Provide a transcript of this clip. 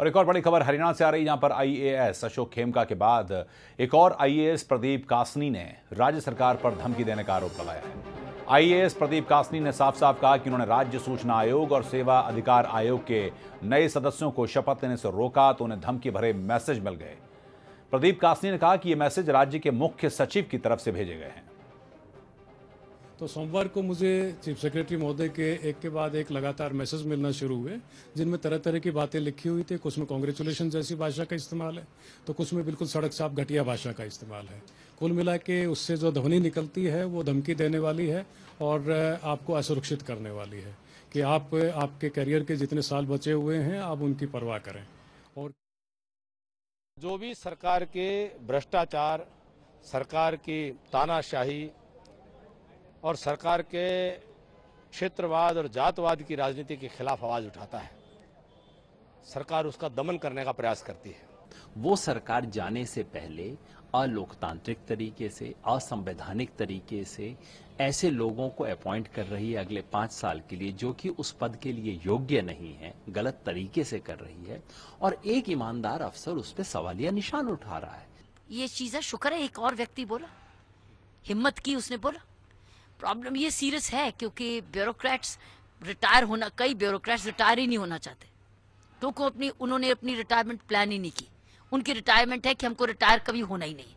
और एक और बड़ी खबर हरियाणा से आ रही यहां पर आईएएस अशोक खेमका के बाद एक और आईएएस प्रदीप कासनी ने राज्य सरकार पर धमकी देने का आरोप लगाया है आईएएस प्रदीप कासनी ने साफ साफ कहा कि उन्होंने राज्य सूचना आयोग और सेवा अधिकार आयोग के नए सदस्यों को शपथ लेने से रोका तो उन्हें धमकी भरे मैसेज मिल गए प्रदीप कासनी ने कहा कि ये मैसेज राज्य के मुख्य सचिव की तरफ से भेजे गए हैं तो सोमवार को मुझे चीफ सेक्रेटरी महोदय के एक के बाद एक लगातार मैसेज मिलना शुरू हुए जिनमें तरह तरह की बातें लिखी हुई थी कुछ में कॉन्ग्रेचुलेशन जैसी भाषा का इस्तेमाल है तो कुछ में बिल्कुल सड़क साफ घटिया भाषा का इस्तेमाल है कुल मिला के उससे जो ध्वनि निकलती है वो धमकी देने वाली है और आपको असुरक्षित करने वाली है कि आप आपके करियर के जितने साल बचे हुए हैं आप उनकी परवाह करें और जो भी सरकार के भ्रष्टाचार सरकार की तानाशाही और सरकार के क्षेत्रवाद और जातवाद की राजनीति के खिलाफ आवाज़ उठाता है सरकार उसका दमन करने का प्रयास करती है वो सरकार जाने से पहले अलोकतांत्रिक तरीके से असंवैधानिक तरीके से ऐसे लोगों को अपॉइंट कर रही है अगले पांच साल के लिए जो कि उस पद के लिए योग्य नहीं है गलत तरीके से कर रही है और एक ईमानदार अफसर उस पर सवालिया निशान उठा रहा है ये चीज़ है शुक्र है एक और व्यक्ति बोला हिम्मत की उसने बोला प्रॉब्लम ये सीरियस है क्योंकि ब्यूरोक्रेट्स रिटायर होना कई ब्यूरोक्रेट्स रिटायर ही नहीं होना चाहते तो को अपनी उन्होंने अपनी रिटायरमेंट प्लान ही नहीं की उनकी रिटायरमेंट है कि हमको रिटायर कभी होना ही नहीं